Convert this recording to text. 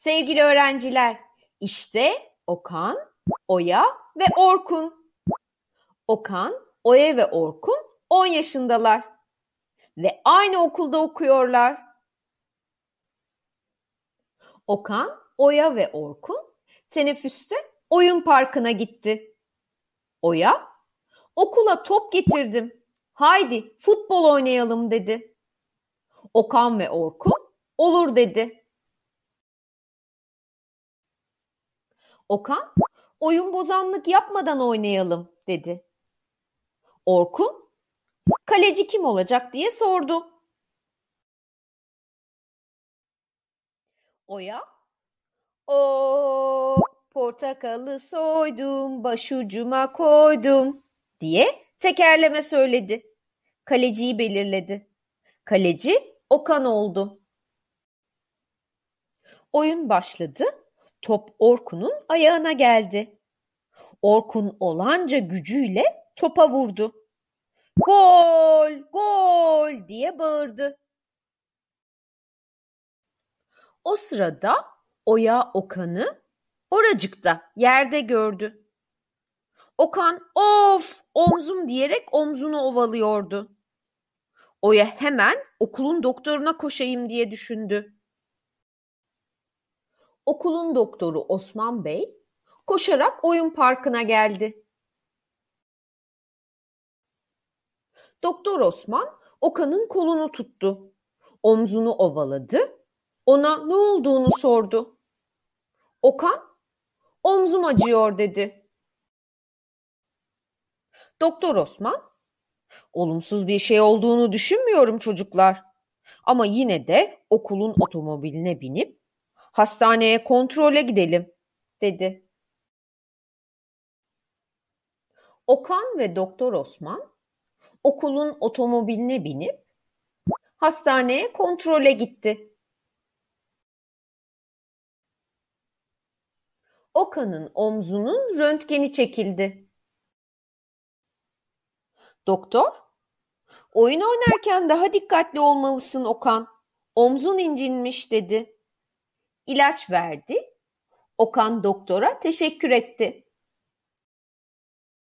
Sevgili öğrenciler, işte Okan, Oya ve Orkun. Okan, Oya ve Orkun 10 yaşındalar ve aynı okulda okuyorlar. Okan, Oya ve Orkun teneffüste oyun parkına gitti. Oya, okula top getirdim. Haydi futbol oynayalım dedi. Okan ve Orkun olur dedi. Okan oyun bozanlık yapmadan oynayalım dedi. Orkun kaleci kim olacak diye sordu. Oya o portakalı soydum başucuma koydum diye tekerleme söyledi. Kaleciyi belirledi. Kaleci Okan oldu. Oyun başladı Top Orkun'un ayağına geldi. Orkun olanca gücüyle topa vurdu. Gol! Gol! diye bağırdı. O sırada Oya Okan'ı oracıkta yerde gördü. Okan of omzum diyerek omzunu ovalıyordu. Oya hemen okulun doktoruna koşayım diye düşündü okulun doktoru Osman Bey koşarak oyun parkına geldi. Doktor Osman Okan'ın kolunu tuttu. Omzunu ovaladı. Ona ne olduğunu sordu. Okan, omzum acıyor dedi. Doktor Osman, olumsuz bir şey olduğunu düşünmüyorum çocuklar. Ama yine de okulun otomobiline binip "Hastaneye, kontrole gidelim!" dedi. Okan ve Doktor Osman okulun otomobiline binip hastaneye kontrole gitti. Okan'ın omzunun röntgeni çekildi. Doktor, oyun oynarken daha dikkatli olmalısın Okan. Omzun incinmiş dedi ilaç verdi. Okan doktora teşekkür etti.